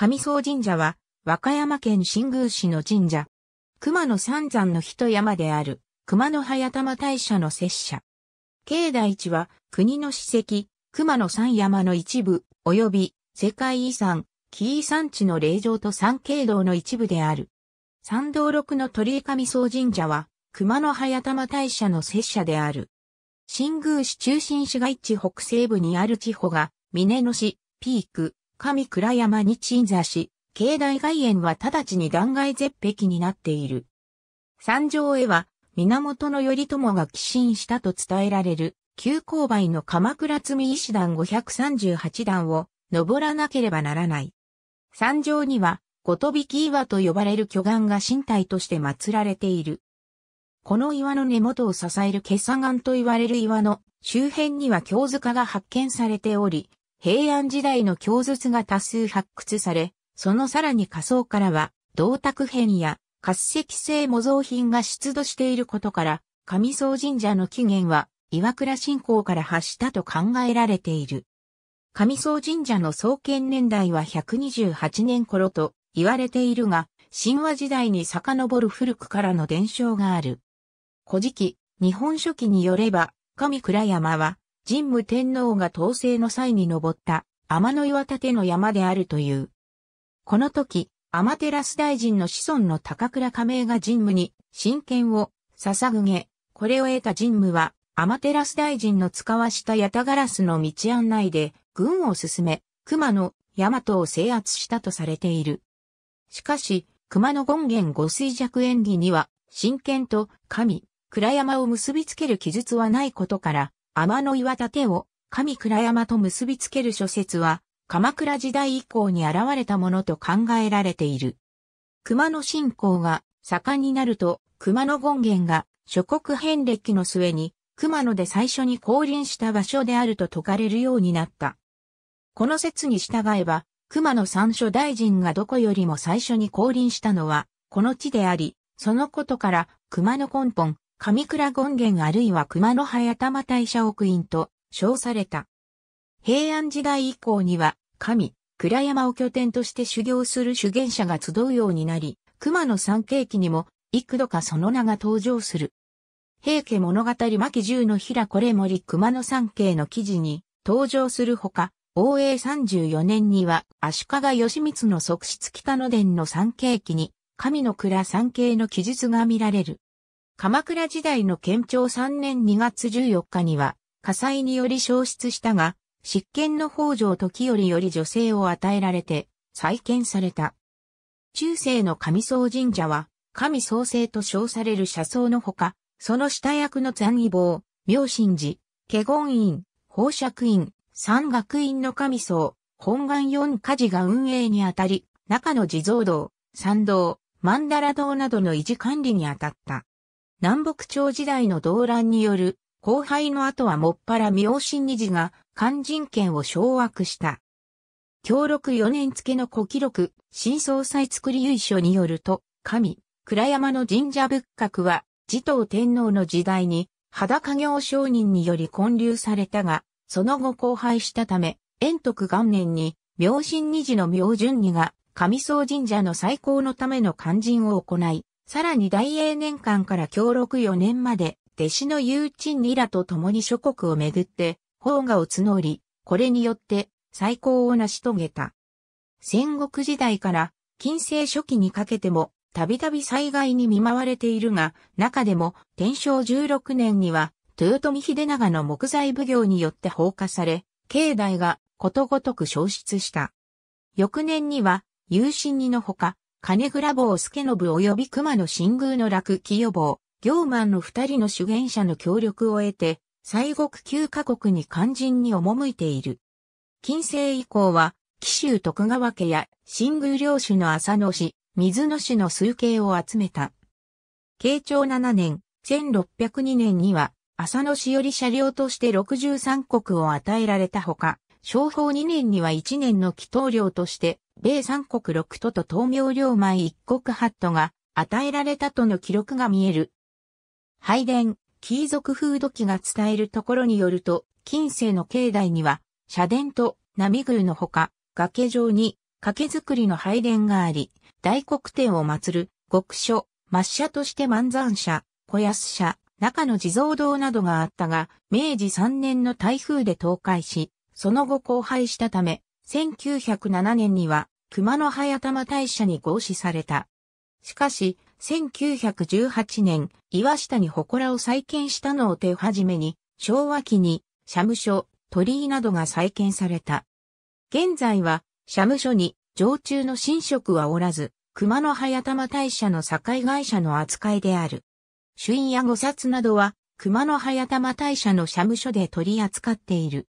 上総神社は、和歌山県新宮市の神社。熊野三山の一山である、熊野早玉大社の摂者。境内地は、国の史跡、熊野三山の一部、及び、世界遺産、紀伊山地の霊場と三景道の一部である。三道六の鳥居上総神社は、熊野早玉大社の摂者である。新宮市中心市街地北西部にある地方が、峰野市、ピーク、上倉山に鎮座し、境内外苑は直ちに断崖絶壁になっている。山上へは、源頼朝が寄進したと伝えられる、急勾配の鎌倉積み石段538段を登らなければならない。山上には、ごとびき岩と呼ばれる巨岩が身体として祀られている。この岩の根元を支える袈裟岩と言われる岩の周辺には京塚が発見されており、平安時代の経術が多数発掘され、そのさらに仮想からは、銅鐸片や滑石製模造品が出土していることから、上総神社の起源は、岩倉信仰から発したと考えられている。上総神社の創建年代は128年頃と言われているが、神話時代に遡る古くからの伝承がある。古事記、日本書紀によれば、上倉山は、神武天皇が統制の際に登った天の岩立の山であるという。この時、天照大臣の子孫の高倉亀が神武に親権を捧げ、これを得た神武は天照大臣の使わした八タガラスの道案内で軍を進め、熊野、大和を制圧したとされている。しかし、熊野権現五水弱演技には、神剣と神、倉山を結びつける記述はないことから、天の岩立を上倉山と結びつける諸説は、鎌倉時代以降に現れたものと考えられている。熊野信仰が盛んになると、熊野権現が諸国遍歴の末に、熊野で最初に降臨した場所であると説かれるようになった。この説に従えば、熊野三所大臣がどこよりも最初に降臨したのは、この地であり、そのことから、熊野根本、神倉権現あるいは熊野早玉大社奥院と称された。平安時代以降には、神、倉山を拠点として修行する修験者が集うようになり、熊野三景記にも幾度かその名が登場する。平家物語巻十の平これ森熊野三景の記事に登場するほか、応永34年には足利義満の側室北野殿の三景記に神の倉三景の記述が見られる。鎌倉時代の県庁3年2月14日には、火災により消失したが、執権の北条時よりより女性を与えられて、再建された。中世の神宗神社は、神僧聖と称される社僧のほか、その下役の残異坊、明神寺、華厳院、宝釈院、山学院の神僧、本願四家事が運営にあたり、中の地蔵堂、参道、曼荼羅堂などの維持管理にあたった。南北朝時代の動乱による、後輩の後はもっぱら明神二次が肝心権を掌握した。協力4年付の古記録、新総裁作り由書によると、神、倉山の神社仏閣は、持統天皇の時代に、裸行商人により建立されたが、その後荒廃したため、延徳元年に、明神二次の明順二が、上総神社の再興のための肝心を行い、さらに大英年間から協力4年まで、弟子の友賃チン・リと共に諸国をめぐって、法画を募り、これによって最高を成し遂げた。戦国時代から近世初期にかけても、たびたび災害に見舞われているが、中でも天正16年には、豊臣秀長の木材奉行によって放火され、境内がことごとく消失した。翌年には、有心にのほか、金倉坊助信及び熊野新宮の落木予防、行満の二人の主言者の協力を得て、西国9カ国に肝心に赴いている。近世以降は、紀州徳川家や新宮領主の浅野氏、水野氏の数形を集めた。慶長7年、1602年には、浅野氏より車両として63国を与えられたほか、商法2年には1年の祈祷料として、米三国六都と東明両米一国八都が与えられたとの記録が見える。拝殿、貴族風土記が伝えるところによると、近世の境内には、社殿と波宮のほか、崖上に掛作りの拝殿があり、大黒天を祀る極所、抹社として万山社、小安社、中の地蔵堂などがあったが、明治3年の台風で倒壊し、その後荒廃したため、1907年には熊野早玉大社に合祀された。しかし、1918年、岩下に祠を再建したのを手始めに、昭和期に、社務所、鳥居などが再建された。現在は、社務所に、常駐の新職はおらず、熊野早玉大社の境会社の扱いである。朱印や五冊などは、熊野早玉大社の社務所で取り扱っている。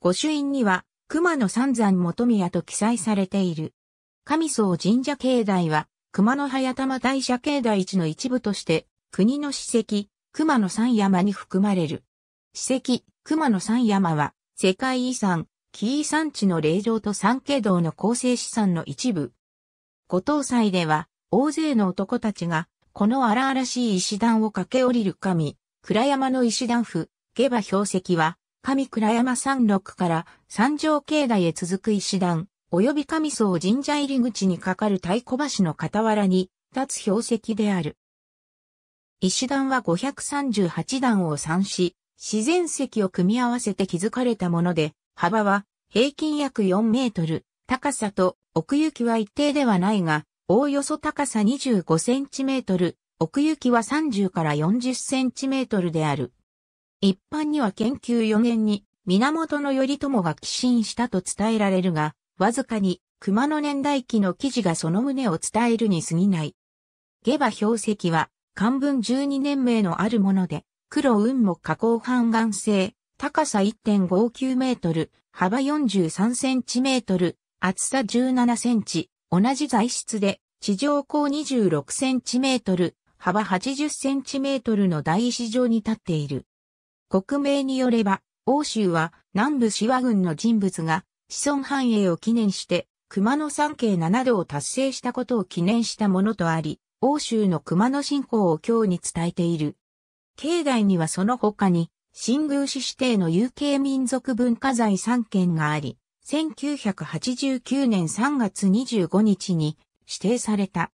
御朱印には、熊野三山元宮と記載されている。神宗神社境内は、熊野早玉大社境内地の一部として、国の史跡、熊野三山に含まれる。史跡、熊野三山は、世界遺産、紀伊山地の霊場と三景堂の構成資産の一部。五島祭では、大勢の男たちが、この荒々しい石段を駆け下りる神、倉山の石段府、下馬標石は、上倉山山麓から三条境内へ続く石段、及び上層神社入り口にかかる太鼓橋の傍らに立つ標石である。石段は538段を算し、自然石を組み合わせて築かれたもので、幅は平均約4メートル、高さと奥行きは一定ではないが、おおよそ高さ25センチメートル、奥行きは30から40センチメートルである。一般には研究4年に源頼朝が寄進したと伝えられるが、わずかに熊野年代記の記事がその旨を伝えるに過ぎない。下馬標石は漢文12年名のあるもので、黒雲木加工半岩製、高さ1.59メートル、幅43センチメートル、厚さ17センチ、同じ材質で、地上高26センチメートル、幅80センチメートルの大石上に立っている。国名によれば、欧州は南部シワ軍の人物が子孫繁栄を記念して熊野山系七度を達成したことを記念したものとあり、欧州の熊野信仰を今日に伝えている。境内にはその他に、新宮市指定の有形民族文化財3件があり、1989年3月25日に指定された。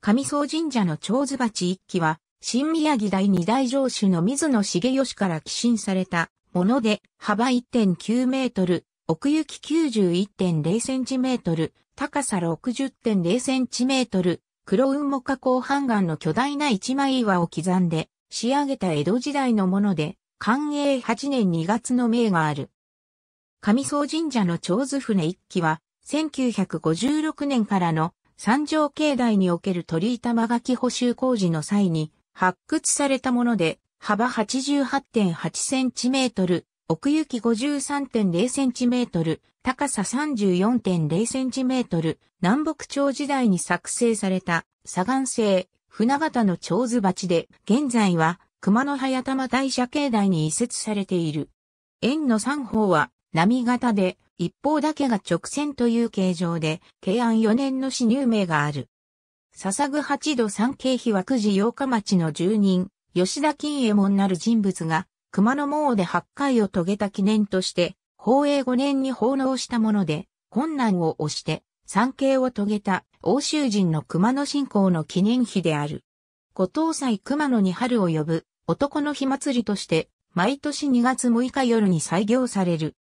上総神社の長津鉢一揆は、新宮城第二大城主の水野重義から寄進されたもので、幅1.9メートル、奥行き91.0センチメートル、高さ60.0センチメートル、黒雲母加工半岩の巨大な一枚岩を刻んで仕上げた江戸時代のもので、寛永8年2月の銘がある。上総神社の長津船一機は、1956年からの三条境内における鳥居玉垣補修工事の際に、発掘されたもので、幅 88.8cm、奥行き 53.0cm、高さ 34.0cm、南北朝時代に作成された、左岸製、船形の蝶図鉢で、現在は、熊野早玉大社境内に移設されている。円の三方は、波形で、一方だけが直線という形状で、慶安4年の死入名がある。笹具八度三景碑は九時八日町の住人、吉田金右衛門なる人物が、熊野詣で八回を遂げた記念として、宝永5年に奉納したもので、困難を押して、三景を遂げた欧州人の熊野信仰の記念碑である。五島祭熊野に春を呼ぶ男の火祭りとして、毎年2月6日夜に再行される。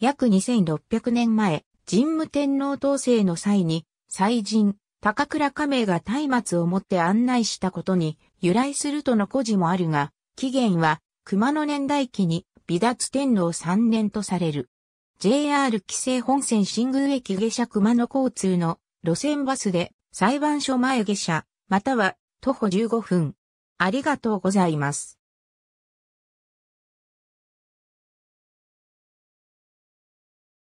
約2600年前、神武天皇統制の際に、祭神、高倉亀が松明を持って案内したことに由来するとの故事もあるが、起源は熊野年代記に微脱天皇3年とされる。JR 規制本線新宮駅下車熊野交通の路線バスで裁判所前下車、または徒歩15分。ありがとうございます。